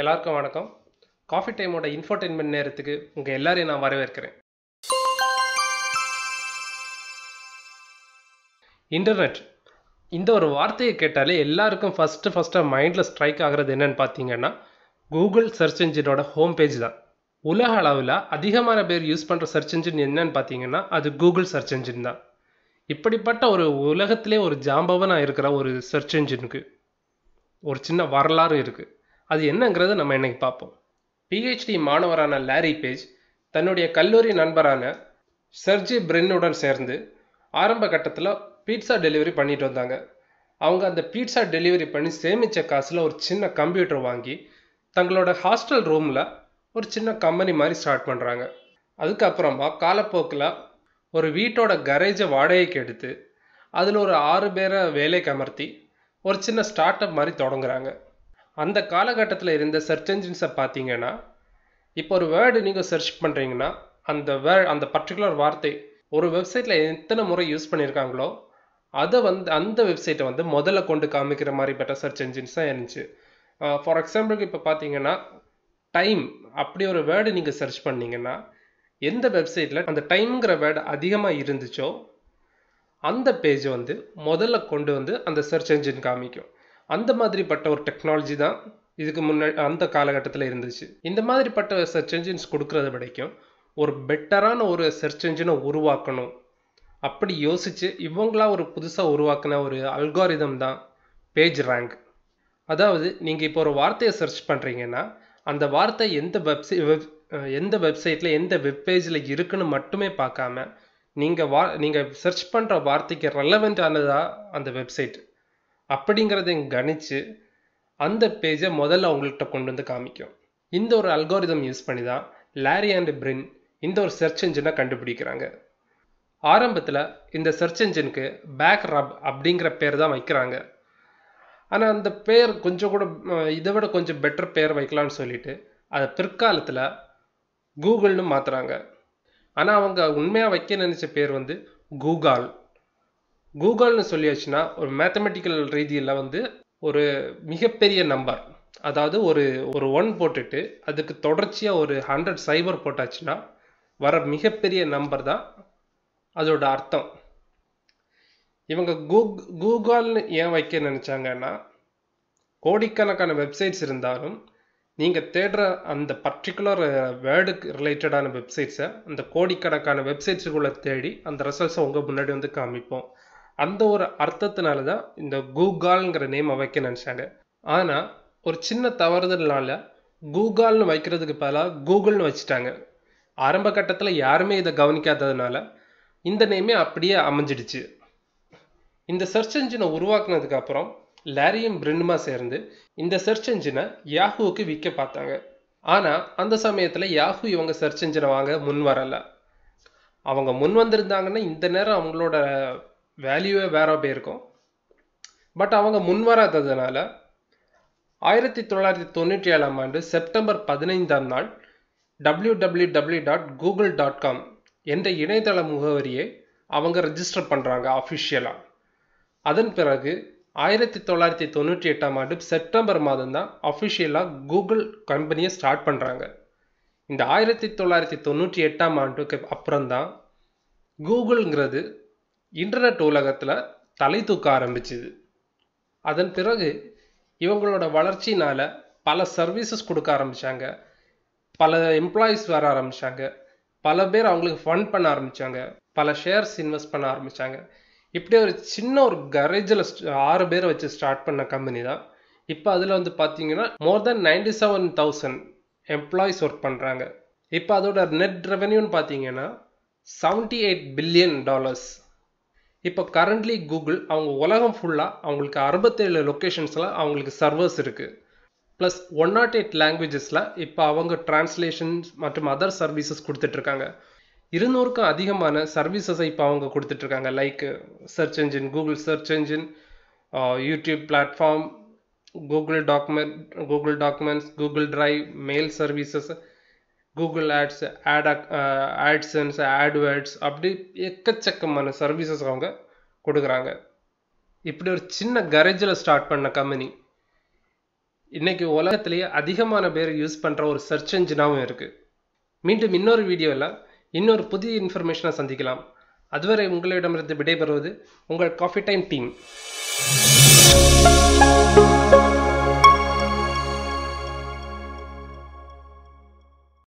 எல்லாருக்கும் வணக்கம் coffee டைமோட infotainment நேரத்துக்கு உங்கள் எல்லாரையும் நான் வரவேற்கிறேன் இன்டர்நெட் இந்த ஒரு வார்த்தையை கேட்டாலே எல்லாருக்கும் ஃபஸ்ட்டு ஃபஸ்ட்டாக மைண்டில் ஸ்ட்ரைக் ஆகிறது என்னென்னு பார்த்தீங்கன்னா கூகுள் சர்ச் இன்ஜினோட ஹோம் பேஜ் தான் உலக அளவில் அதிகமான பேர் யூஸ் பண்ணுற சர்ச் இன்ஜின் என்னன்னு பார்த்தீங்கன்னா அது கூகுள் சர்ச் இன்ஜின் தான் இப்படிப்பட்ட ஒரு உலகத்திலே ஒரு ஜாம்பவனாக இருக்கிற ஒரு சர்ச் இன்ஜினுக்கு ஒரு சின்ன வரலாறு இருக்குது அது என்னங்கிறத நம்ம இன்னைக்கு பார்ப்போம் பிஹெச்டி மாணவரான லாரி பேஜ் தன்னுடைய கல்லூரி நண்பரான சர்ஜி பிரின்னுடன் சேர்ந்து ஆரம்ப கட்டத்தில் பீட்சா டெலிவரி பண்ணிட்டு வந்தாங்க அவங்க அந்த பீட்சா டெலிவரி பண்ணி சேமித்த காசில் ஒரு சின்ன கம்ப்யூட்டர் வாங்கி தங்களோட ஹாஸ்டல் ரூமில் ஒரு சின்ன கம்பெனி மாதிரி ஸ்டார்ட் பண்ணுறாங்க அதுக்கப்புறமா காலப்போக்கில் ஒரு வீட்டோட கரேஜை வாடகைக்கு எடுத்து அதில் ஒரு ஆறு பேரை வேலைக்கு அமர்த்தி ஒரு சின்ன ஸ்டார்ட் அப் மாதிரி தொடங்குறாங்க அந்த காலகட்டத்தில் இருந்த சர்ச் என்ஜின்ஸை பார்த்தீங்கன்னா இப்போ ஒரு வேர்டு நீங்கள் சர்ச் பண்ணுறீங்கன்னா அந்த வே அந்த பர்டிகுலர் வார்த்தை ஒரு வெப்சைட்டில் எத்தனை முறை யூஸ் பண்ணியிருக்காங்களோ அதை வந்து அந்த வெப்சைட்டை வந்து முதல்ல கொண்டு காமிக்கிற மாதிரி பெற்ற சர்ச் என்ஜின்ஸ் தான் இருந்துச்சு ஃபார் எக்ஸாம்பிளுக்கு இப்போ பார்த்தீங்கன்னா டைம் அப்படி ஒரு வேர்டு நீங்கள் சர்ச் பண்ணிங்கன்னா எந்த வெப்சைட்டில் அந்த டைம்ங்கிற வேர்டு அதிகமாக இருந்துச்சோ அந்த பேஜ் வந்து முதல்ல கொண்டு வந்து அந்த சர்ச் என்ஜின் காமிக்கும் அந்த மாதிரிப்பட்ட ஒரு டெக்னாலஜி தான் இதுக்கு முன்னாடி அந்த காலகட்டத்தில் இருந்துச்சு இந்த மாதிரிப்பட்ட சர்ச் என்ஜின்ஸ் கொடுக்குறத வரைக்கும் ஒரு பெட்டரான ஒரு சர்ச் என்ஜினை உருவாக்கணும் அப்படி யோசித்து இவங்களா ஒரு புதுசாக உருவாக்கின ஒரு அல்காரிதம் தான் பேஜ் ரேங்க் அதாவது நீங்கள் இப்போ ஒரு வார்த்தையை சர்ச் பண்ணுறீங்கன்னா அந்த வார்த்தை எந்த வெப்சை வெப் எந்த வெப்சைட்டில் எந்த வெப்பேஜில் இருக்குன்னு மட்டுமே பார்க்காம நீங்கள் வா நீங்கள் சர்ச் பண்ணுற வார்த்தைக்கு ரெலவெண்ட் ஆனதா அந்த வெப்சைட் அப்படிங்கிறதையும் கணிச்சு அந்த பேஜை முதல்ல அவங்கள்ட்ட கொண்டு வந்து காமிக்கும் இந்த ஒரு அல்காரிதம் யூஸ் பண்ணி தான் லாரி அண்ட் பிரின் இந்த ஒரு சர்ச் என்ஜினை கண்டுபிடிக்கிறாங்க ஆரம்பத்தில் இந்த சர்ச் என்ஜினுக்கு பேக் ரப் அப்படிங்கிற பேர் தான் வைக்கிறாங்க ஆனால் அந்த பேர் கொஞ்சம் கூட இதை விட கொஞ்சம் பெட்டர் பேர் வைக்கலாம்னு சொல்லிட்டு அதை பிற்காலத்தில் கூகுள்னு மாற்றுறாங்க ஆனால் அவங்க உண்மையாக வைக்க நினச்ச பேர் வந்து கூகால் கூகுள்னு சொல்லியாச்சுன்னா ஒரு மேத்தமெட்டிக்கல் ரீதியில் வந்து ஒரு மிகப்பெரிய நம்பர் அதாவது ஒரு ஒரு ஒன் போட்டுட்டு அதுக்கு தொடர்ச்சியாக ஒரு ஹண்ட்ரட் சைபர் போட்டாச்சுன்னா வர மிகப்பெரிய நம்பர் தான் அதோட அர்த்தம் இவங்க கூக் கூகுள்னு ஏன் வைக்க நினச்சாங்கன்னா கோடிக்கணக்கான வெப்சைட்ஸ் இருந்தாலும் நீங்கள் தேடுற அந்த பர்டிகுலர் வேர்டுக்கு ரிலேட்டடான வெப்சைட்ஸை அந்த கோடிக்கணக்கான வெப்சைட்ஸுக்குள்ளே தேடி அந்த ரிசல்ட்ஸை உங்கள் முன்னாடி வந்து காமிப்போம் அந்த ஒரு அர்த்தத்தினால தான் இந்த கூகால்ங்கிற நேம் வைக்க நினச்சாங்க ஆனால் ஒரு சின்ன தவறுதல்னால கூகால்னு வைக்கிறதுக்கு பதிலாக கூகுள்னு வச்சுட்டாங்க ஆரம்ப கட்டத்தில் யாருமே இதை கவனிக்காததுனால இந்த நேமே அப்படியே அமைஞ்சிடுச்சு இந்த சர்ச் என்ஜினை உருவாக்குனதுக்கு அப்புறம் லாரியும் பிரிண்டுமா சேர்ந்து இந்த சர்ச் என்ஜினை யாஹூவுக்கு விற்க பார்த்தாங்க ஆனால் அந்த சமயத்தில் யாஹூ இவங்க சர்ச் என்ஜினை வாங்க முன் வரலை அவங்க முன் வந்திருந்தாங்கன்னா இந்த நேரம் அவங்களோட வேல்யூவே வேற போயிருக்கும் பட் அவங்க வராததுனால ஆயிரத்தி தொள்ளாயிரத்தி தொண்ணூற்றி ஏழாம் ஆண்டு செப்டம்பர் பதினைந்தாம் நாள் W W W dot Google dot com என்ற இணையதள முகவரியை அவங்க ரெஜிஸ்டர் பண்ணுறாங்க அஃபிஷியலாக அதன் பிறகு ஆயிரத்தி தொள்ளாயிரத்தி தொண்ணூற்றி எட்டாம் ஆண்டு செப்டம்பர் மாதம் தான் அஃபிஷியலாக கூகுள் கம்பெனியை ஸ்டார்ட் பண்ணுறாங்க இந்த ஆயிரத்தி தொள்ளாயிரத்தி தொண்ணூற்றி எட்டாம் ஆண்டுக்கு அப்புறம் தான் கூகுளுங்கிறது இன்டர்நெட் உலகத்தில் தலை தூக்க ஆரம்பிச்சுது அதன் பிறகு இவங்களோட வளர்ச்சினால் பல சர்வீசஸ் கொடுக்க ஆரம்பித்தாங்க பல எம்ப்ளாயீஸ் வர ஆரம்பித்தாங்க பல பேர் அவங்களுக்கு ஃபண்ட் பண்ண ஆரம்பித்தாங்க பல ஷேர்ஸ் இன்வெஸ்ட் பண்ண ஆரம்பித்தாங்க இப்படி ஒரு சின்ன ஒரு கரேஜில் ஆறு பேரை வச்சு ஸ்டார்ட் பண்ண கம்பெனி தான் இப்போ அதில் வந்து பார்த்தீங்கன்னா more than ninety seven thousand employees work பண்ணுறாங்க இப்போ அதோட நெட் ரெவென்யூன்னு பார்த்தீங்கன்னா செவன்டி எயிட் பில்லியன் டாலர்ஸ் இப்போ கரண்ட்லி கூகுள் அவங்க உலகம் ஃபுல்லாக அவங்களுக்கு அறுபத்தேழு லொக்கேஷன்ஸில் அவங்களுக்கு சர்வர்ஸ் இருக்குது ப்ளஸ் ஒன் நாட் எயிட் லாங்குவேஜஸில் இப்போ அவங்க டிரான்ஸ்லேஷன்ஸ் மற்றும் அதர் சர்வீசஸ் கொடுத்துட்ருக்காங்க இருநூறுக்கும் அதிகமான சர்வீசஸை இப்போ அவங்க கொடுத்துட்ருக்காங்க like search engine Google search engine YouTube platform Google document Google documents Google drive mail services Google ads ad adsense adwords அப்படி எக்கச்சக்கமான சர்வீசஸ் அவங்க கொடுக்குறாங்க இப்படி ஒரு சின்ன கரேஜில் ஸ்டார்ட் பண்ண கம்பெனி இன்னைக்கு உலகத்திலேயே அதிகமான பேர் யூஸ் பண்ணுற ஒரு சர்ச் என்ஜினாகவும் இருக்குது மீண்டும் இன்னொரு வீடியோவில் இன்னொரு புதிய இன்ஃபர்மேஷனை சந்திக்கலாம் அதுவரை உங்களிடமிருந்து விடைபெறுவது உங்கள் காஃபி டைம் டீம்